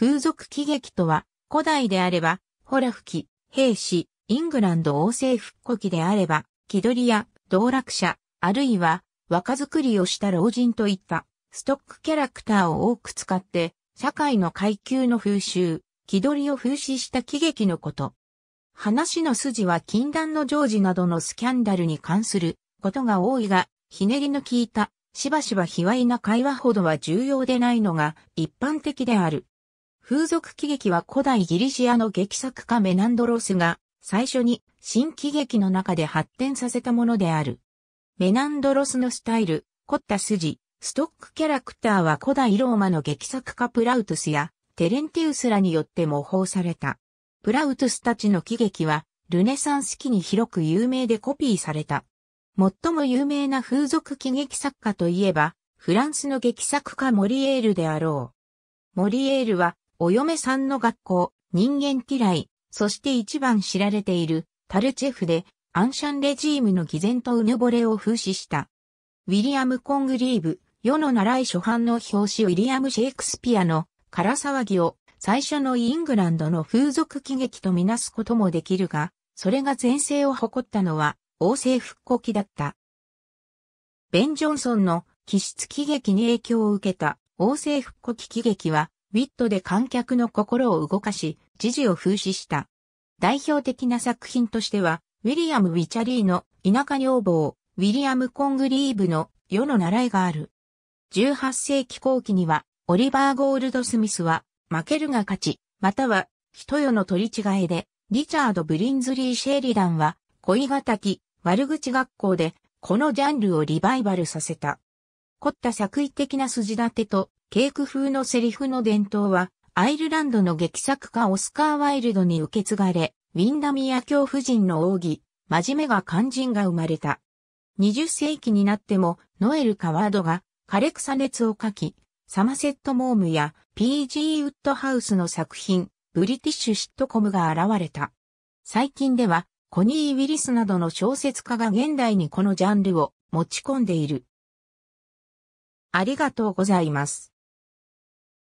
風俗喜劇とは、古代であれば、ホラ吹き、兵士、イングランド王政復古期であれば、気取りや、道楽者、あるいは、若作りをした老人といった、ストックキャラクターを多く使って、社会の階級の風習、気取りを風刺した喜劇のこと。話の筋は禁断の常時などのスキャンダルに関することが多いが、ひねりの効いた、しばしば卑猥な会話ほどは重要でないのが一般的である。風俗喜劇は古代ギリシアの劇作家メナンドロスが最初に新喜劇の中で発展させたものである。メナンドロスのスタイル、凝った筋、ストックキャラクターは古代ローマの劇作家プラウトスやテレンティウスらによって模倣された。プラウトスたちの喜劇はルネサンス期に広く有名でコピーされた。最も有名な風俗喜劇作家といえば、フランスの劇作家モリエールであろう。モリエールはお嫁さんの学校、人間嫌い、そして一番知られている、タルチェフで、アンシャンレジームの偽善とうぬぼれを風刺した。ウィリアム・コングリーブ、世の習い初版の表紙ウィリアム・シェイクスピアの、ら騒ぎを、最初のイングランドの風俗喜劇とみなすこともできるが、それが前世を誇ったのは、王政復古期だった。ベン・ジョンソンの気質喜劇に影響を受けた王政復古期喜劇はウィットで観客の心を動かし、時事を風刺した。代表的な作品としては、ウィリアム・ウィチャリーの田舎女房、ウィリアム・コングリーブの世の習いがある。18世紀後期には、オリバー・ゴールド・スミスは、負けるが勝ち、または、人よの取り違えで、リチャード・ブリンズリー・シェーリダンは、恋がたき、悪口学校で、このジャンルをリバイバルさせた。凝った作為的な筋立てとケーク風のセリフの伝統は、アイルランドの劇作家オスカー・ワイルドに受け継がれ、ウィンダミア教夫人の奥義、真面目が肝心が生まれた。20世紀になっても、ノエル・カワードが、枯れ草熱を書き、サマセット・モームや P.G. ウッドハウスの作品、ブリティッシュ・シットコムが現れた。最近では、コニー・ウィリスなどの小説家が現代にこのジャンルを持ち込んでいる。ありがとうございます。